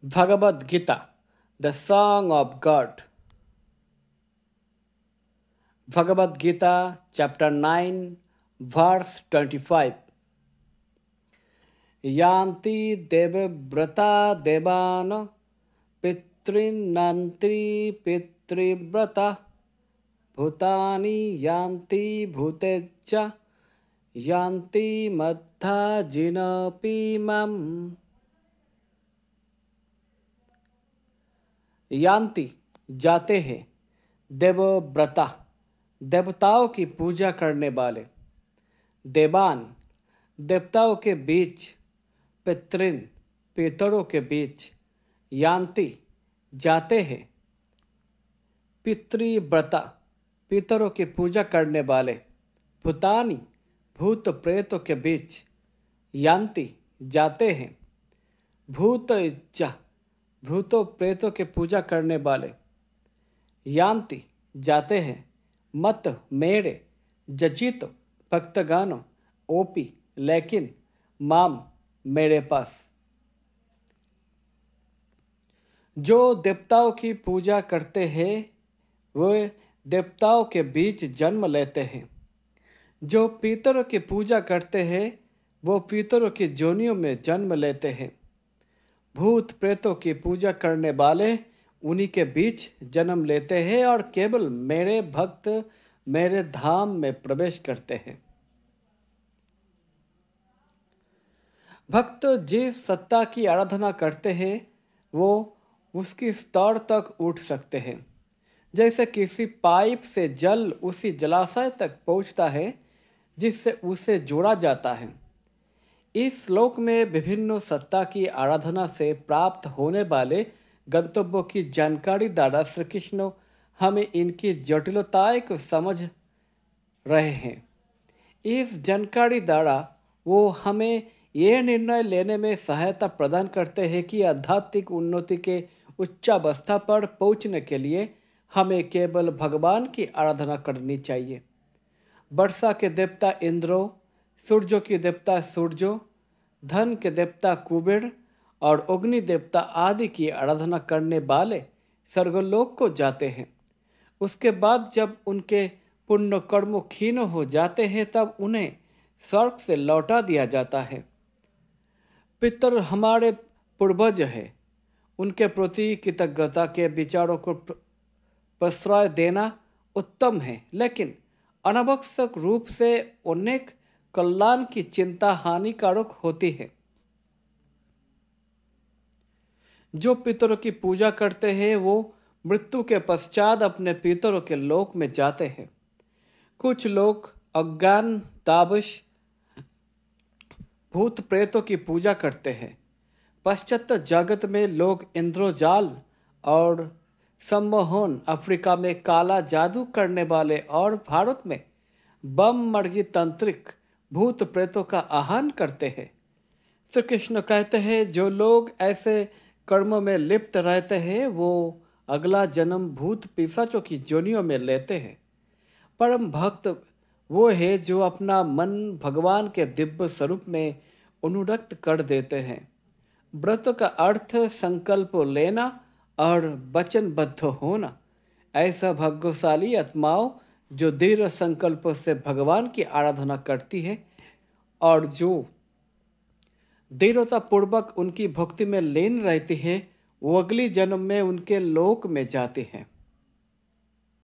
Bhagavad Gita, the Song of God. Bhagavad Gita, chapter 9, verse 25. Yanti devabrata devana pitrinantri pitrivrata bhutani yanti bhutecha yanti madha jinapi mam. यान्ति जाते हैं देवव्रता देवताओं की पूजा करने वाले देवान देवताओं के बीच पितृन पितरों के बीच यान्ति जाते हैं पितृव्रता पितरों की पूजा करने वाले भूतानी भूत प्रेतों के बीच यान्ति जाते हैं भूत इच्छा भूतों प्रेतों के पूजा करने वाले यांति जाते हैं मत मेरे जजीतो भक्तगानो ओपी लेकिन माम मेरे पास जो देवताओं की पूजा करते हैं वे देवताओं के बीच जन्म लेते हैं जो पितरों की पूजा करते हैं वो पितरों की जोनियों में जन्म लेते हैं भूत प्रेतों की पूजा करने वाले उन्हीं के बीच जन्म लेते हैं और केवल मेरे भक्त मेरे धाम में प्रवेश करते हैं भक्त जिस सत्ता की आराधना करते हैं वो उसकी स्तर तक उठ सकते हैं जैसे किसी पाइप से जल उसी जलाशय तक पहुंचता है जिससे उसे जोड़ा जाता है इस श्लोक में विभिन्न सत्ता की आराधना से प्राप्त होने वाले गंतव्यों की जानकारी द्वारा श्री कृष्ण हमें इनकी जटिलताएं को समझ रहे हैं इस जानकारी द्वारा वो हमें यह निर्णय लेने में सहायता प्रदान करते हैं कि आध्यात्मिक उन्नति के उच्चावस्था पर पहुंचने के लिए हमें केवल भगवान की आराधना करनी चाहिए वर्षा के देवता इंद्रो सूर्यों की देवता सूर्यों धन के देवता कुबेर और अग्नि देवता आदि की आराधना करने वाले स्वर्गलोक को जाते हैं उसके बाद जब उनके पुण्य कर्म खीन हो जाते हैं तब उन्हें स्वर्ग से लौटा दिया जाता है पितर हमारे पूर्वज है उनके प्रति कृतज्ञता के विचारों को प्रश्रय देना उत्तम है लेकिन अनावश्यक रूप से अनेक कल्याण की चिंता हानिकारक होती है जो पितरों की पूजा करते हैं वो मृत्यु के पश्चात अपने पितरों के लोक में जाते हैं कुछ लोग अज्ञान ताबश भूत प्रेतों की पूजा करते हैं पश्चात जगत में लोग इंद्रोजाल और सम्मोहन अफ्रीका में काला जादू करने वाले और भारत में बम मर्गी तंत्रिक भूत प्रेतों का आहान करते हैं श्री कृष्ण कहते हैं जो लोग ऐसे कर्म में लिप्त रहते हैं वो अगला जन्म भूत पिसाचों की जोनियों में लेते हैं परम भक्त वो है जो अपना मन भगवान के दिव्य स्वरूप में अनुरक्त कर देते हैं व्रत का अर्थ संकल्प लेना और वचनबद्ध होना ऐसा भाग्यशाली आत्माओं जो दृढ़ संकल्प से भगवान की आराधना करती है और जो दृढ़ता पूर्वक उनकी भक्ति में लीन रहती है वो अगली जन्म में उनके लोक में जाते हैं